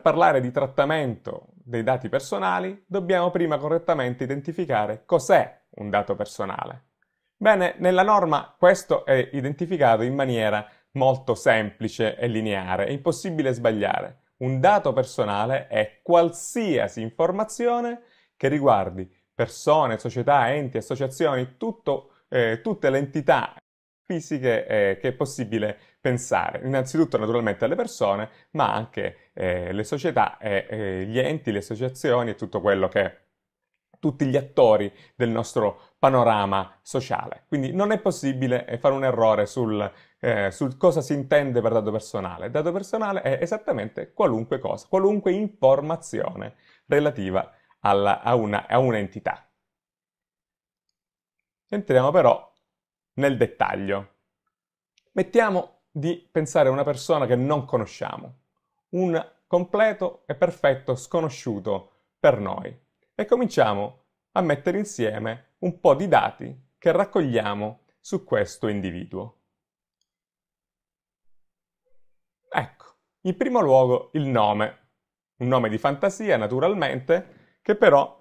Per parlare di trattamento dei dati personali, dobbiamo prima correttamente identificare cos'è un dato personale. Bene, nella norma questo è identificato in maniera molto semplice e lineare, è impossibile sbagliare. Un dato personale è qualsiasi informazione che riguardi persone, società, enti, associazioni, tutto, eh, tutte le entità fisiche eh, che è possibile pensare. Innanzitutto naturalmente alle persone, ma anche eh, le società, e, eh, eh, gli enti, le associazioni e tutto quello che tutti gli attori del nostro panorama sociale. Quindi non è possibile eh, fare un errore sul, eh, su cosa si intende per dato personale. Dato personale è esattamente qualunque cosa, qualunque informazione relativa alla, a, una, a un'entità. Entriamo però nel dettaglio. Mettiamo di pensare a una persona che non conosciamo, un completo e perfetto sconosciuto per noi e cominciamo a mettere insieme un po' di dati che raccogliamo su questo individuo. Ecco, in primo luogo il nome, un nome di fantasia naturalmente, che però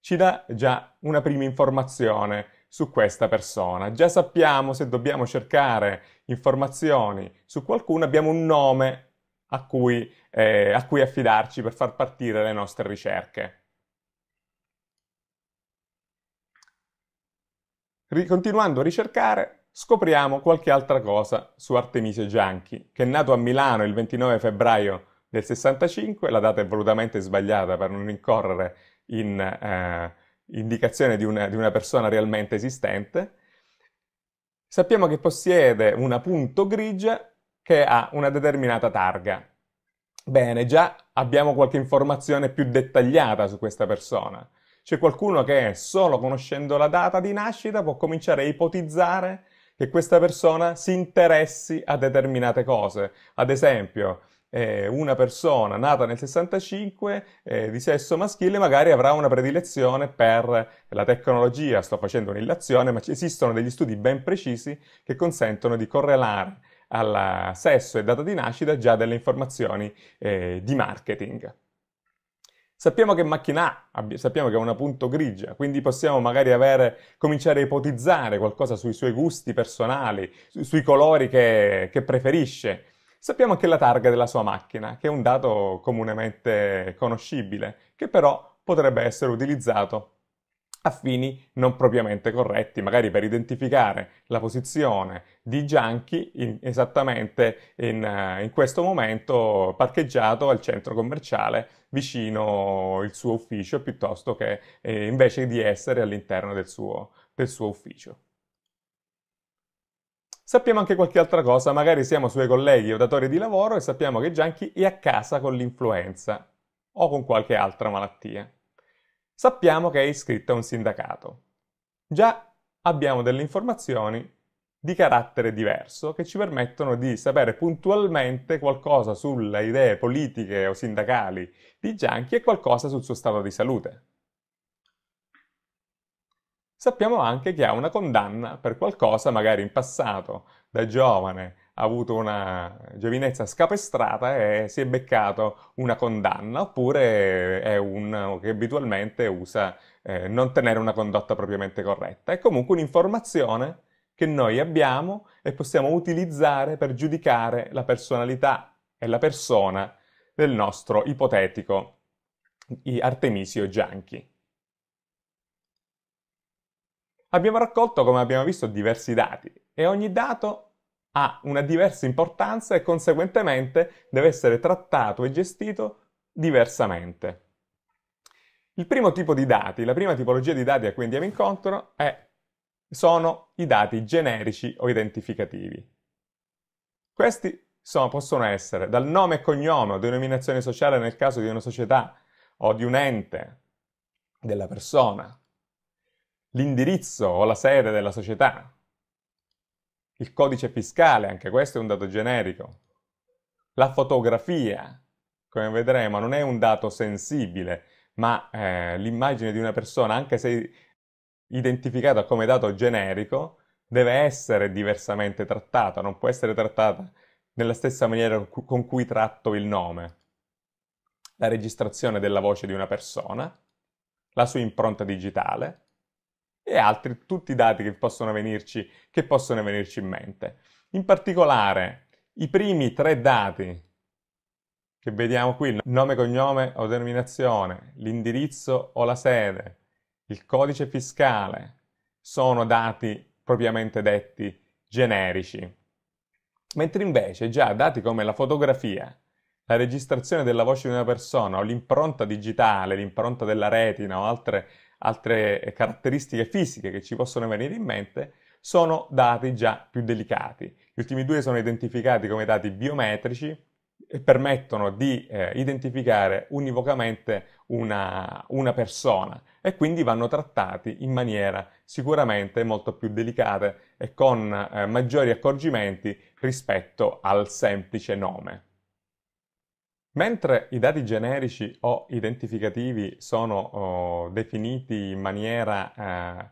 ci dà già una prima informazione su questa persona. Già sappiamo se dobbiamo cercare informazioni su qualcuno, abbiamo un nome a cui, eh, a cui affidarci per far partire le nostre ricerche. Continuando a ricercare, scopriamo qualche altra cosa su Artemisio Gianchi, che è nato a Milano il 29 febbraio del 65, la data è volutamente sbagliata per non incorrere in... Eh, indicazione di una, di una persona realmente esistente, sappiamo che possiede una punto grigia che ha una determinata targa. Bene, già abbiamo qualche informazione più dettagliata su questa persona. C'è qualcuno che solo conoscendo la data di nascita può cominciare a ipotizzare che questa persona si interessi a determinate cose. Ad esempio, eh, una persona nata nel 65 eh, di sesso maschile magari avrà una predilezione per la tecnologia, sto facendo un'illazione, ma esistono degli studi ben precisi che consentono di correlare al sesso e data di nascita già delle informazioni eh, di marketing. Sappiamo che macchina ha, sappiamo che è una punto grigia, quindi possiamo magari avere, cominciare a ipotizzare qualcosa sui suoi gusti personali, su, sui colori che, che preferisce, Sappiamo anche la targa della sua macchina, che è un dato comunemente conoscibile, che però potrebbe essere utilizzato a fini non propriamente corretti, magari per identificare la posizione di Gianchi in, esattamente in, eh, in, questo momento parcheggiato al centro commerciale vicino il suo ufficio piuttosto che eh, invece di essere all'interno del suo, del suo ufficio. Sappiamo anche qualche altra cosa, magari siamo suoi colleghi o datori di lavoro e sappiamo che Gianchi è a casa con l'influenza o con qualche altra malattia. Sappiamo che è iscritto a un sindacato. Già abbiamo delle informazioni di carattere diverso che ci permettono di sapere puntualmente qualcosa sulle idee politiche o sindacali di Gianchi e qualcosa sul suo stato di salute. Sappiamo anche che ha una condanna per qualcosa, magari in passato, da giovane, ha avuto una giovinezza scapestrata e si è beccato una condanna, oppure è uno che abitualmente usa eh, non tenere una condotta propriamente corretta. È comunque un'informazione che noi abbiamo e possiamo utilizzare per giudicare la personalità e la persona del nostro ipotetico Artemisio Gianchi abbiamo raccolto, come abbiamo visto, diversi dati e ogni dato ha una diversa importanza e conseguentemente deve essere trattato e gestito diversamente. Il primo tipo di dati, la prima tipologia di dati a cui andiamo incontro è, sono i dati generici o identificativi. Questi sono, possono essere dal nome e cognome o denominazione sociale nel caso di una società o di un ente della persona, l'indirizzo o la sede della società, il codice fiscale, anche questo è un dato generico, la fotografia, come vedremo, non è un dato sensibile, ma eh, l'immagine di una persona, anche se identificata come dato generico, deve essere diversamente trattata, non può essere trattata nella stessa maniera con cui tratto il nome. La registrazione della voce di una persona, la sua impronta digitale, e altri, tutti i dati che possono venirci, che possono venirci in mente. In particolare, i primi tre dati che vediamo qui, nome, cognome o denominazione, l'indirizzo o la sede, il codice fiscale, sono dati propriamente detti generici. Mentre invece già dati come la fotografia, la registrazione della voce di una persona o l'impronta digitale, l'impronta della retina o altre altre eh, caratteristiche fisiche che ci possono venire in mente, sono dati già più delicati. Gli ultimi due sono identificati come dati biometrici e permettono di eh, identificare univocamente una, una persona e quindi vanno trattati in maniera sicuramente molto più delicata e con eh, maggiori accorgimenti rispetto al semplice nome. Mentre i dati generici o identificativi sono oh, definiti in maniera eh,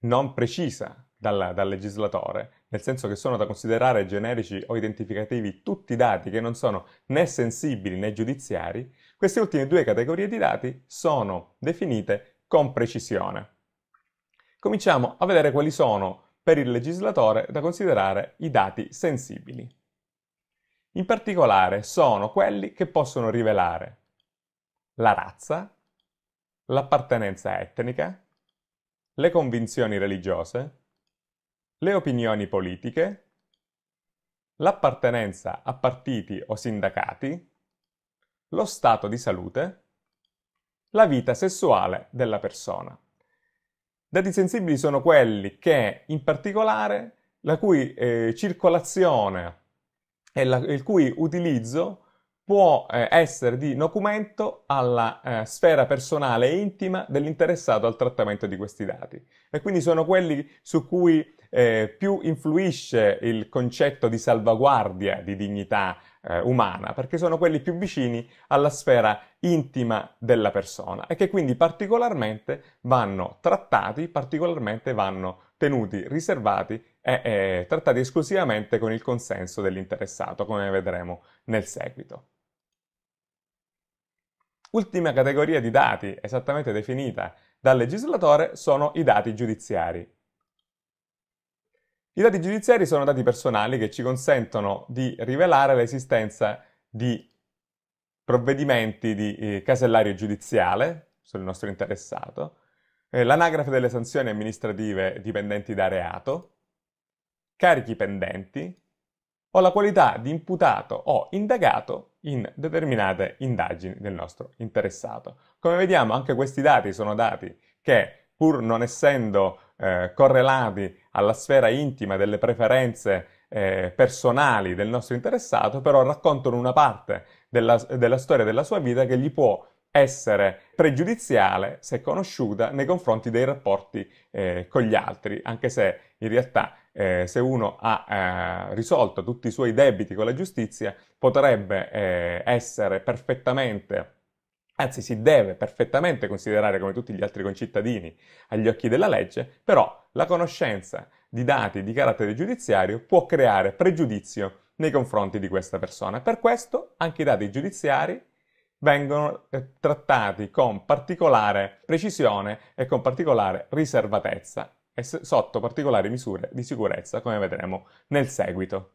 non precisa dal, dal, legislatore, nel senso che sono da considerare generici o identificativi tutti i dati che non sono né sensibili né giudiziari, queste ultime due categorie di dati sono definite con precisione. Cominciamo a vedere quali sono per il legislatore da considerare i dati sensibili. In particolare sono quelli che possono rivelare la razza, l'appartenenza etnica, le convinzioni religiose, le opinioni politiche, l'appartenenza a partiti o sindacati, lo stato di salute, la vita sessuale della persona. Dati sensibili sono quelli che, in particolare, la cui eh, circolazione e la, il cui utilizzo può eh, essere di documento alla eh, sfera personale e intima dell'interessato al trattamento di questi dati. E quindi sono quelli su cui eh, più influisce il concetto di salvaguardia di dignità eh, umana, perché sono quelli più vicini alla sfera intima della persona e che quindi particolarmente vanno trattati, particolarmente vanno tenuti riservati e eh, trattati esclusivamente con il consenso dell'interessato, come vedremo nel seguito. Ultima categoria di dati esattamente definita dal legislatore sono i dati giudiziari. I dati giudiziari sono dati personali che ci consentono di rivelare l'esistenza di provvedimenti di eh, casellario giudiziale sul nostro interessato, eh, l'anagrafe delle sanzioni amministrative dipendenti da reato, carichi pendenti o la qualità di imputato o indagato in determinate indagini del nostro interessato. Come vediamo anche questi dati sono dati che pur non essendo eh, correlati alla sfera intima delle preferenze eh, personali del nostro interessato, però raccontano una parte della, della storia della sua vita che gli può essere pregiudiziale se conosciuta nei confronti dei rapporti eh, con gli altri, anche se in realtà eh, se uno ha eh, risolto tutti i suoi debiti con la giustizia potrebbe eh, essere perfettamente anzi si deve perfettamente considerare come tutti gli altri concittadini agli occhi della legge, però la conoscenza di dati di carattere giudiziario può creare pregiudizio nei confronti di questa persona. Per questo anche i dati giudiziari vengono eh, trattati con particolare precisione e con particolare riservatezza e sotto particolari misure di sicurezza, come vedremo nel seguito.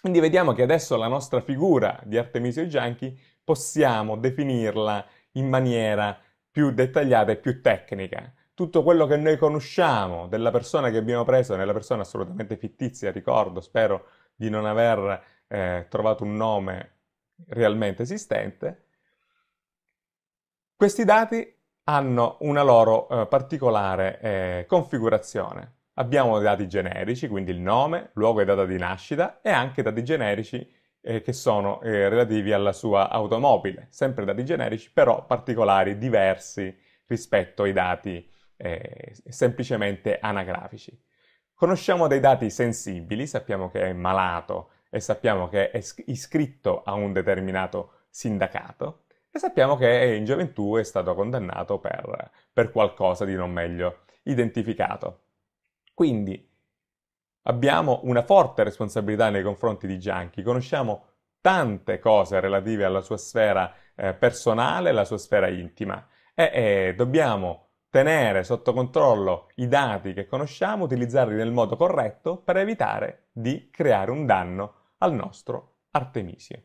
Quindi vediamo che adesso la nostra figura di Artemisio e Gianchi possiamo definirla in maniera più dettagliata e più tecnica. Tutto quello che noi conosciamo della persona che abbiamo preso, nella persona assolutamente fittizia, ricordo, spero di non aver eh, trovato un nome realmente esistente, questi dati hanno una loro eh, particolare eh, configurazione. Abbiamo dati generici, quindi il nome, luogo e data di nascita, e anche dati generici eh, che sono eh, relativi alla sua automobile. Sempre dati generici, però particolari, diversi rispetto ai dati eh, semplicemente anagrafici. Conosciamo dei dati sensibili, sappiamo che è malato e sappiamo che è iscritto a un determinato sindacato e sappiamo che in gioventù è stato condannato per, per qualcosa di non meglio identificato. Quindi abbiamo una forte responsabilità nei confronti di Gianchi, conosciamo tante cose relative alla sua sfera eh, personale, alla sua sfera intima e, e dobbiamo tenere sotto controllo i dati che conosciamo, utilizzarli nel modo corretto per evitare di creare un danno al nostro Artemisia.